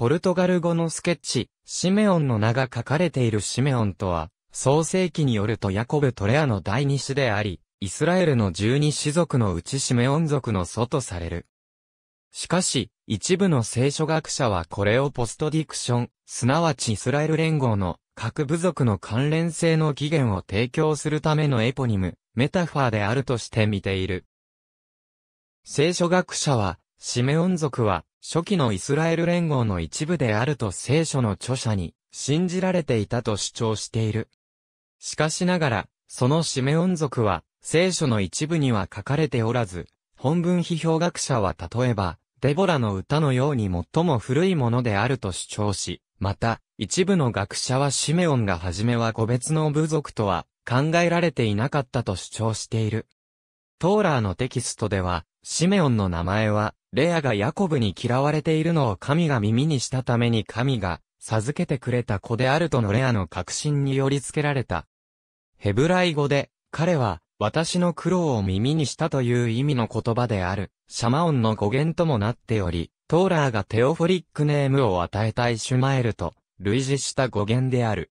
ポルトガル語のスケッチ、シメオンの名が書かれているシメオンとは、創世記によるとヤコブ・トレアの第二子であり、イスラエルの十二子族のうちシメオン族の祖とされる。しかし、一部の聖書学者はこれをポストディクション、すなわちイスラエル連合の各部族の関連性の起源を提供するためのエポニム、メタファーであるとして見ている。聖書学者は、シメオン族は、初期のイスラエル連合の一部であると聖書の著者に、信じられていたと主張している。しかしながら、そのシメオン族は、聖書の一部には書かれておらず、本文批評学者は例えば、デボラの歌のように最も古いものであると主張し、また、一部の学者はシメオンが初めは個別の部族とは考えられていなかったと主張している。トーラーのテキストでは、シメオンの名前は、レアがヤコブに嫌われているのを神が耳にしたために神が授けてくれた子であるとのレアの確信によりつけられた。ヘブライ語で、彼は、私の苦労を耳にしたという意味の言葉である、シャマオンの語源ともなっており、トーラーがテオフォリックネームを与えたイシュマエルと、類似した語源である。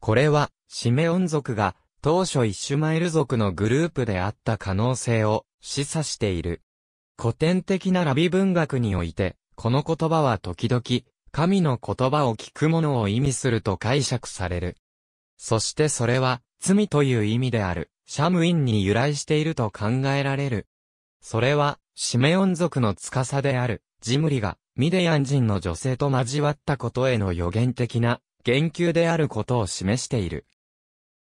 これは、シメオン族が、当初イシュマエル族のグループであった可能性を示唆している。古典的なラビ文学において、この言葉は時々、神の言葉を聞くものを意味すると解釈される。そしてそれは、罪という意味である、シャムインに由来していると考えられる。それは、シメオン族の司である、ジムリが、ミデヤン人の女性と交わったことへの予言的な、言及であることを示している。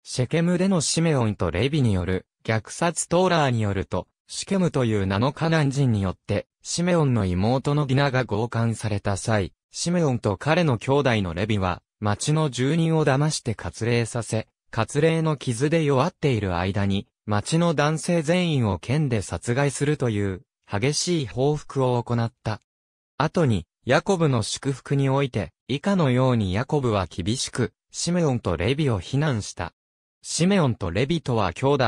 シェケムでのシメオンとレビによる、虐殺トーラーによると、シケムという名のカナン人によって、シメオンの妹のディナが強姦された際、シメオンと彼の兄弟のレビは、町の住人を騙して割礼させ、割礼の傷で弱っている間に、町の男性全員を剣で殺害するという、激しい報復を行った。後に、ヤコブの祝福において、以下のようにヤコブは厳しく、シメオンとレビを非難した。シメオンとレビとは兄弟、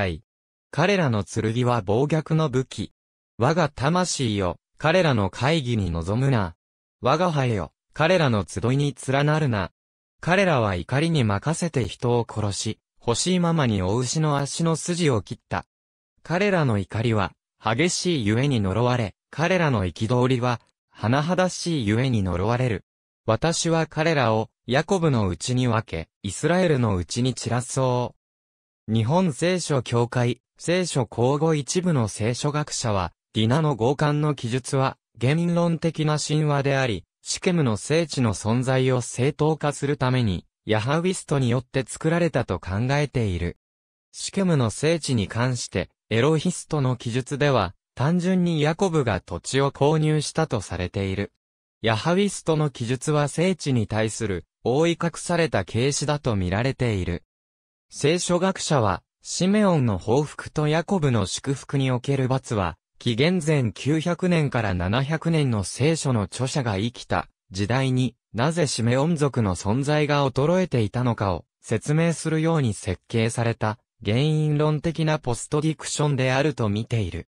彼らの剣は暴虐の武器。我が魂よ、彼らの会議に臨むな。我が輩よ、彼らの集いに連なるな。彼らは怒りに任せて人を殺し、欲しいままにお牛の足の筋を切った。彼らの怒りは、激しいゆえに呪われ、彼らの憤りは、甚だしいゆえに呪われる。私は彼らを、ヤコブのうちに分け、イスラエルのうちに散らそう。日本聖書協会、聖書交互一部の聖書学者は、ディナの強姦の記述は、言論的な神話であり、シケムの聖地の存在を正当化するために、ヤハウィストによって作られたと考えている。シケムの聖地に関して、エロヒストの記述では、単純にヤコブが土地を購入したとされている。ヤハウィストの記述は聖地に対する、覆い隠された形式だと見られている。聖書学者は、シメオンの報復とヤコブの祝福における罰は、紀元前900年から700年の聖書の著者が生きた時代になぜシメオン族の存在が衰えていたのかを説明するように設計された原因論的なポストディクションであると見ている。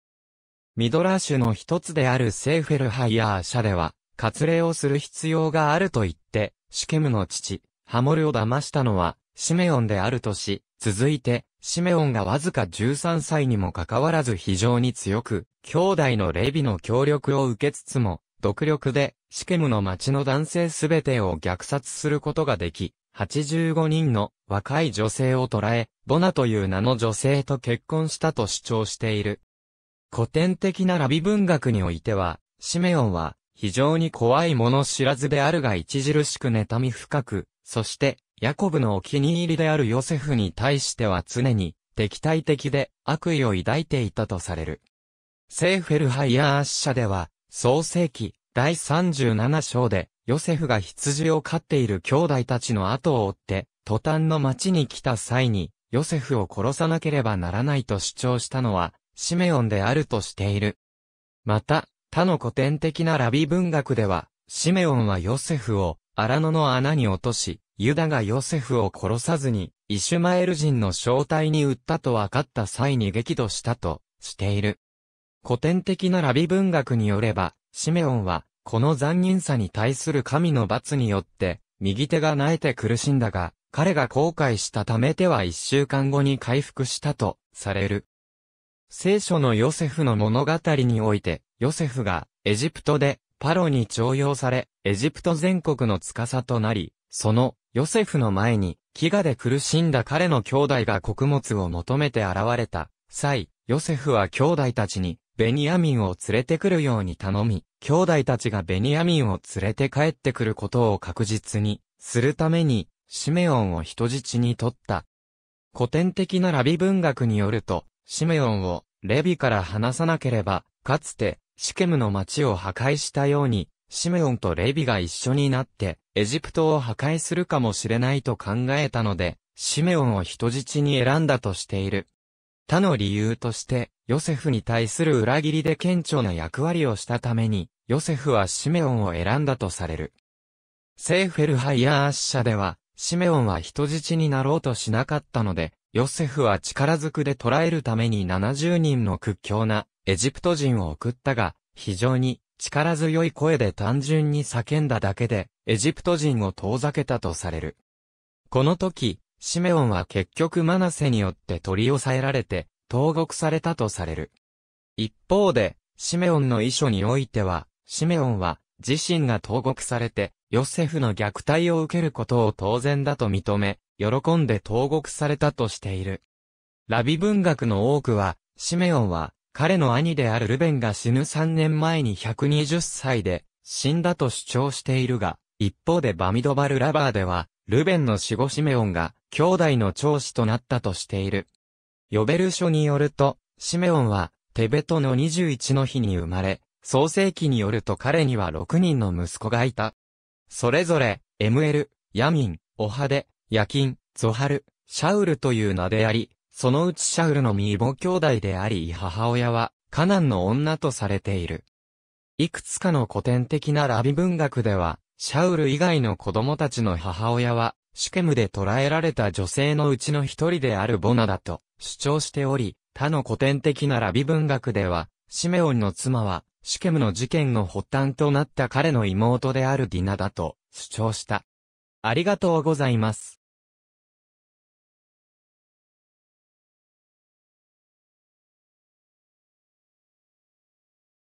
ミドラーシュの一つであるセーフェルハイヤー社では、割礼をする必要があると言って、シケムの父、ハモルを騙したのは、シメオンであるとし、続いて、シメオンがわずか13歳にもかかわらず非常に強く、兄弟のレビの協力を受けつつも、独力でシケムの町の男性すべてを虐殺することができ、85人の若い女性を捕らえ、ボナという名の女性と結婚したと主張している。古典的なラビ文学においては、シメオンは非常に怖いもの知らずであるが著しく妬み深く、そしてヤコブのお気に入りであるヨセフに対しては常に敵対的で悪意を抱いていたとされる。セーフェルハイヤーアッシャでは、創世記第37章で、ヨセフが羊を飼っている兄弟たちの後を追って、途端の町に来た際に、ヨセフを殺さなければならないと主張したのは、シメオンであるとしている。また、他の古典的なラビ文学では、シメオンはヨセフを、荒野の穴に落とし、ユダがヨセフを殺さずに、イシュマエル人の正体に売ったと分かった際に激怒したと、している。古典的なラビ文学によれば、シメオンは、この残忍さに対する神の罰によって、右手が萎えて苦しんだが、彼が後悔したため手は一週間後に回復したと、される。聖書のヨセフの物語において、ヨセフが、エジプトで、パロに徴用され、エジプト全国の司となり、その、ヨセフの前に、飢餓で苦しんだ彼の兄弟が穀物を求めて現れた際、ヨセフは兄弟たちに、ベニヤミンを連れてくるように頼み、兄弟たちがベニヤミンを連れて帰ってくることを確実に、するために、シメオンを人質に取った。古典的なラビ文学によると、シメオンをレビから離さなければ、かつて、シケムの町を破壊したように、シメオンとレビが一緒になって、エジプトを破壊するかもしれないと考えたので、シメオンを人質に選んだとしている。他の理由として、ヨセフに対する裏切りで顕著な役割をしたために、ヨセフはシメオンを選んだとされる。セーフェルハイヤーアッシャでは、シメオンは人質になろうとしなかったので、ヨセフは力ずくで捕らえるために70人の屈強なエジプト人を送ったが、非常に力強い声で単純に叫んだだけで、エジプト人を遠ざけたとされる。この時、シメオンは結局マナセによって取り押さえられて、投獄されたとされる。一方で、シメオンの遺書においては、シメオンは、自身が投獄されて、ヨセフの虐待を受けることを当然だと認め、喜んで投獄されたとしている。ラビ文学の多くは、シメオンは、彼の兄であるルベンが死ぬ3年前に120歳で死んだと主張しているが、一方でバミドバルラバーでは、ルベンの死後シメオンが兄弟の長子となったとしている。ヨベル書によると、シメオンはテベトの21の日に生まれ、創世記によると彼には6人の息子がいた。それぞれ、エムエル、ヤミン、オハデ、ヤキン、ゾハル、シャウルという名であり、そのうちシャウルの身異母兄弟であり母親はカナンの女とされている。いくつかの古典的なラビ文学では、シャウル以外の子供たちの母親は、シュケムで捕らえられた女性のうちの一人であるボナだと主張しており、他の古典的なラビ文学では、シメオンの妻は、シュケムの事件の発端となった彼の妹であるディナだと主張した。ありがとうございます。